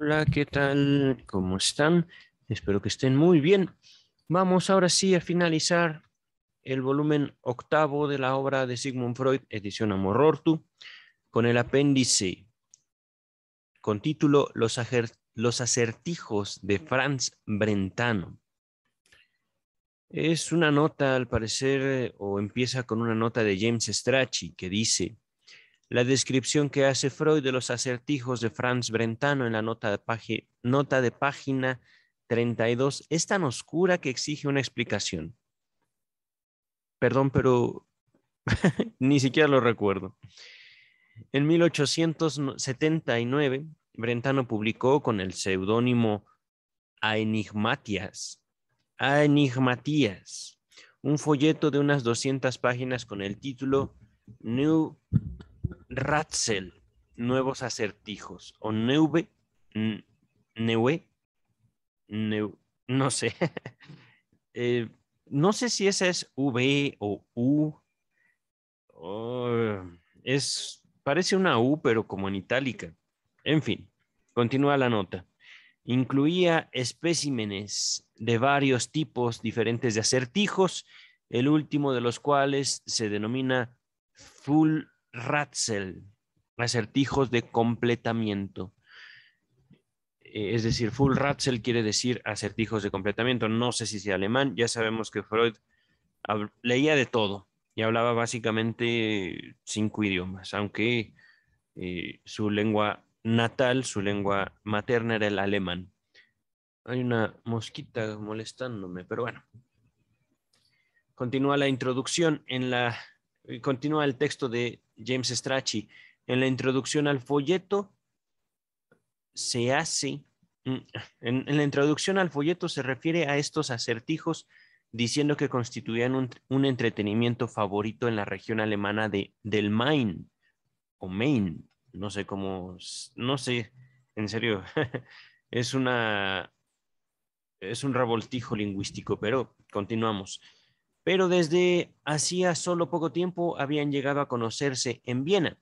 Hola, ¿qué tal? ¿Cómo están? Espero que estén muy bien. Vamos ahora sí a finalizar el volumen octavo de la obra de Sigmund Freud, edición Amor con el apéndice con título Los, Los acertijos de Franz Brentano. Es una nota, al parecer, o empieza con una nota de James Strachey que dice, la descripción que hace Freud de los acertijos de Franz Brentano en la nota de, nota de página 32 es tan oscura que exige una explicación. Perdón, pero ni siquiera lo recuerdo. En 1879, Brentano publicó con el seudónimo Enigmatias, Enigmatías, un folleto de unas 200 páginas con el título New Ratzel, nuevos acertijos. O Neuve, Neue, no sé. Eh, no sé si esa es V o U. Oh, es, parece una U, pero como en itálica. En fin, continúa la nota. Incluía especímenes de varios tipos diferentes de acertijos, el último de los cuales se denomina full Ratzel, acertijos de completamiento. Eh, es decir, Full Ratzel quiere decir acertijos de completamiento. No sé si sea alemán, ya sabemos que Freud leía de todo y hablaba básicamente cinco idiomas, aunque eh, su lengua natal, su lengua materna era el alemán. Hay una mosquita molestándome, pero bueno. Continúa la introducción en la continúa el texto de James Strachey, en la introducción al folleto se hace, mm, en, la introducción al folleto se refiere a estos acertijos diciendo que constituían un, entretenimiento favorito en la región alemana de, del Main o Main, no sé cómo, no sé, en serio, es una, es un revoltijo lingüístico, pero continuamos pero desde hacía solo poco tiempo habían llegado a conocerse en Viena.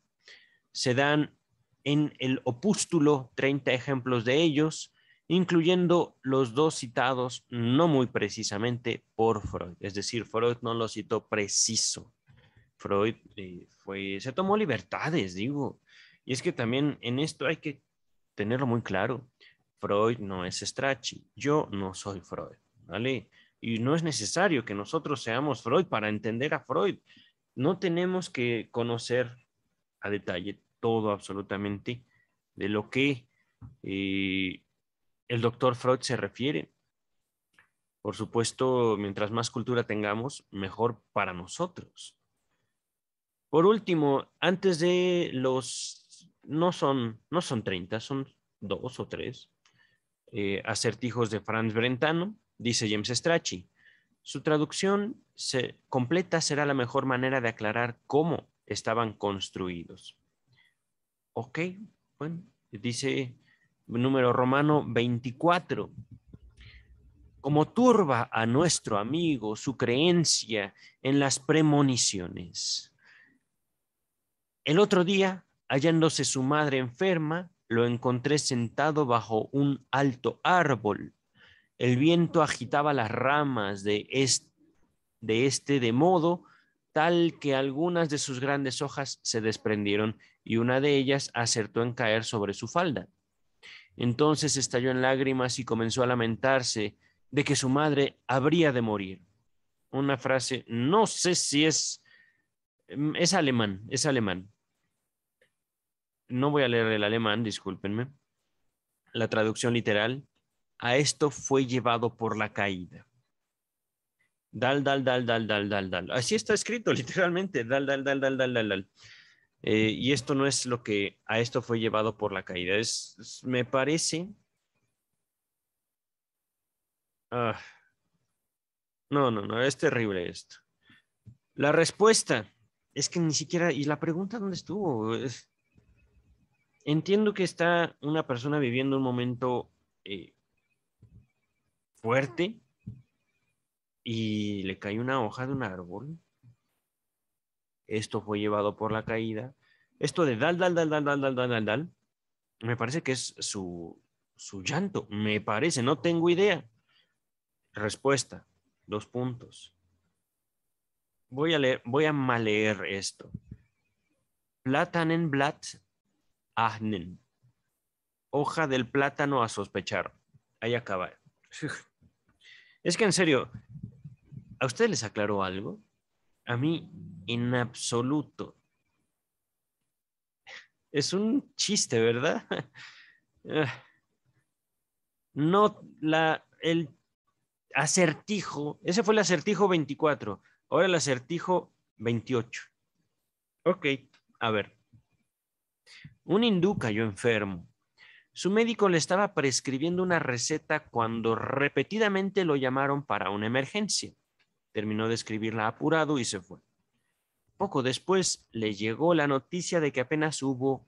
Se dan en el opústulo 30 ejemplos de ellos, incluyendo los dos citados no muy precisamente por Freud. Es decir, Freud no lo citó preciso. Freud eh, fue, se tomó libertades, digo. Y es que también en esto hay que tenerlo muy claro. Freud no es Strachi. yo no soy Freud, ¿vale? Y no es necesario que nosotros seamos Freud para entender a Freud. No tenemos que conocer a detalle todo absolutamente de lo que eh, el doctor Freud se refiere. Por supuesto, mientras más cultura tengamos, mejor para nosotros. Por último, antes de los, no son, no son 30, son dos o tres eh, acertijos de Franz Brentano dice James Strachey. Su traducción se completa será la mejor manera de aclarar cómo estaban construidos. Ok, bueno, dice número romano 24. Como turba a nuestro amigo su creencia en las premoniciones. El otro día, hallándose su madre enferma, lo encontré sentado bajo un alto árbol el viento agitaba las ramas de este, de modo tal que algunas de sus grandes hojas se desprendieron y una de ellas acertó en caer sobre su falda. Entonces estalló en lágrimas y comenzó a lamentarse de que su madre habría de morir. Una frase, no sé si es, mm, es alemán, es alemán. No voy a leer el alemán, discúlpenme. La traducción literal a esto fue llevado por la caída. Dal, dal, dal, dal, dal, dal, dal. Así está escrito literalmente, dal, dal, dal, dal, dal, dal, dal. Eh, y esto no es lo que a esto fue llevado por la caída. Es, me parece... Ah, no, no, no, es terrible esto. La respuesta es que ni siquiera... ¿Y la pregunta dónde estuvo? entiendo que está una persona viviendo un momento eh, fuerte y le cae una hoja de un árbol. Esto fue llevado por la caída. Esto de dal, dal, dal, dal, dal, dal, dal, dal, me parece que es su, llanto. Me parece, no tengo idea. Respuesta, dos puntos. Voy a leer, voy a maleer esto. Platanenblatt ahnen. Hoja del plátano a sospechar. Ahí acaba. Es que en serio, ¿a ustedes les aclaró algo? A mí, en absoluto. Es un chiste, ¿verdad? No, la, el acertijo, ese fue el acertijo 24, ahora el acertijo 28. Ok, a ver. Un hindú yo enfermo su médico le estaba prescribiendo una receta cuando repetidamente lo llamaron para una emergencia. Terminó de escribirla apurado y se fue. Poco después le llegó la noticia de que apenas hubo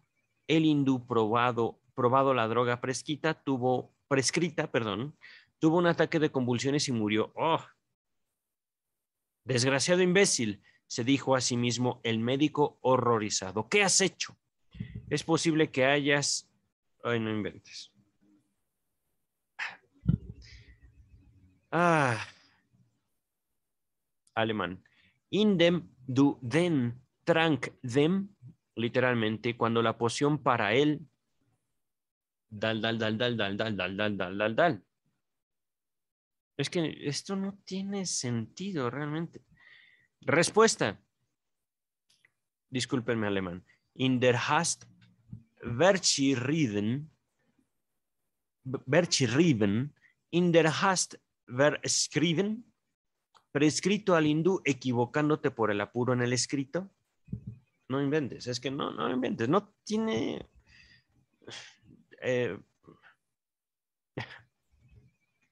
el hindú probado, probado la droga prescrita, tuvo, prescrita, perdón, tuvo un ataque de convulsiones y murió. ¡Oh! Desgraciado imbécil, se dijo a sí mismo el médico horrorizado. ¿Qué has hecho? Es posible que hayas Ay, no inventes. Ah. Alemán. In dem, du, den, trank, dem, literalmente, cuando la poción para él, dal, dal, dal, dal, dal, dal, dal, dal, dal, dal, dal. Es que esto no tiene sentido realmente. Respuesta. Discúlpenme alemán. In der hast Verchi Riven, Verchi Riven, in der hast verschrieben, prescrito al hindú equivocándote por el apuro en el escrito? No inventes, es que no, no inventes, no tiene... Eh,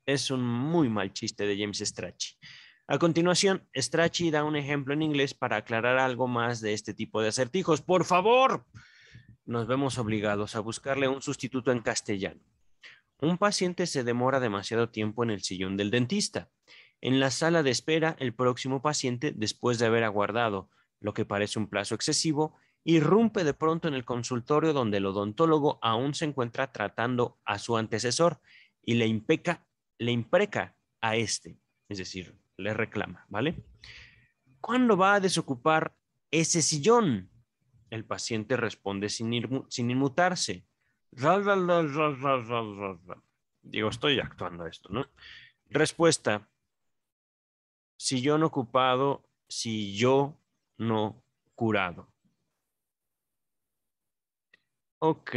es un muy mal chiste de James Strachey. A continuación, Strachey da un ejemplo en inglés para aclarar algo más de este tipo de acertijos. Por favor, nos vemos obligados a buscarle un sustituto en castellano. Un paciente se demora demasiado tiempo en el sillón del dentista. En la sala de espera, el próximo paciente, después de haber aguardado lo que parece un plazo excesivo, irrumpe de pronto en el consultorio donde el odontólogo aún se encuentra tratando a su antecesor y le impeca, le impreca a este, es decir, le reclama, ¿vale? ¿Cuándo va a desocupar ese sillón? el paciente responde sin, ir, sin inmutarse. Digo, estoy actuando esto, ¿no? Respuesta. Si yo no ocupado, si yo no curado. Ok.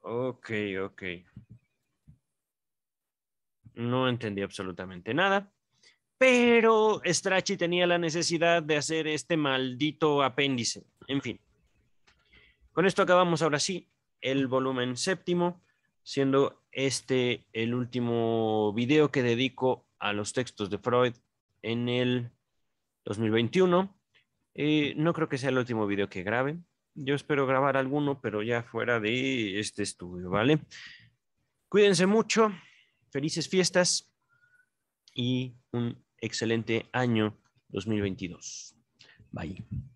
Ok, ok. No entendí absolutamente nada pero Strachi tenía la necesidad de hacer este maldito apéndice. En fin. Con esto acabamos ahora sí el volumen séptimo, siendo este el último video que dedico a los textos de Freud en el 2021. Eh, no creo que sea el último video que graben. Yo espero grabar alguno, pero ya fuera de este estudio, ¿vale? Cuídense mucho, felices fiestas y un excelente año 2022. Bye.